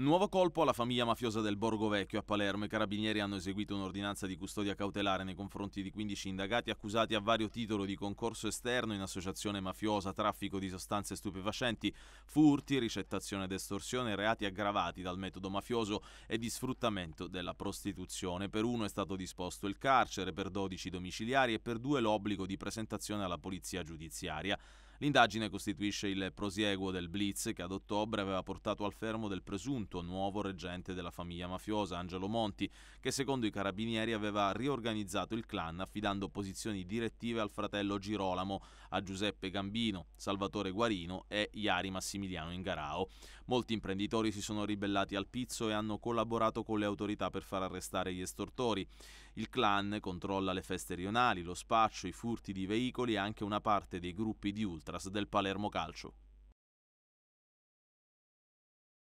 Nuovo colpo alla famiglia mafiosa del Borgo Vecchio a Palermo. I carabinieri hanno eseguito un'ordinanza di custodia cautelare nei confronti di 15 indagati accusati a vario titolo di concorso esterno in associazione mafiosa, traffico di sostanze stupefacenti, furti, ricettazione ed estorsione, reati aggravati dal metodo mafioso e di sfruttamento della prostituzione. Per uno è stato disposto il carcere, per 12 domiciliari e per due l'obbligo di presentazione alla polizia giudiziaria. L'indagine costituisce il prosieguo del blitz che ad ottobre aveva portato al fermo del presunto nuovo reggente della famiglia mafiosa, Angelo Monti, che secondo i carabinieri aveva riorganizzato il clan affidando posizioni direttive al fratello Girolamo, a Giuseppe Gambino, Salvatore Guarino e Iari Massimiliano Ingarao. Molti imprenditori si sono ribellati al pizzo e hanno collaborato con le autorità per far arrestare gli estortori. Il clan controlla le feste rionali, lo spaccio, i furti di veicoli e anche una parte dei gruppi di ultra Alcatraz del Palermo Calcio.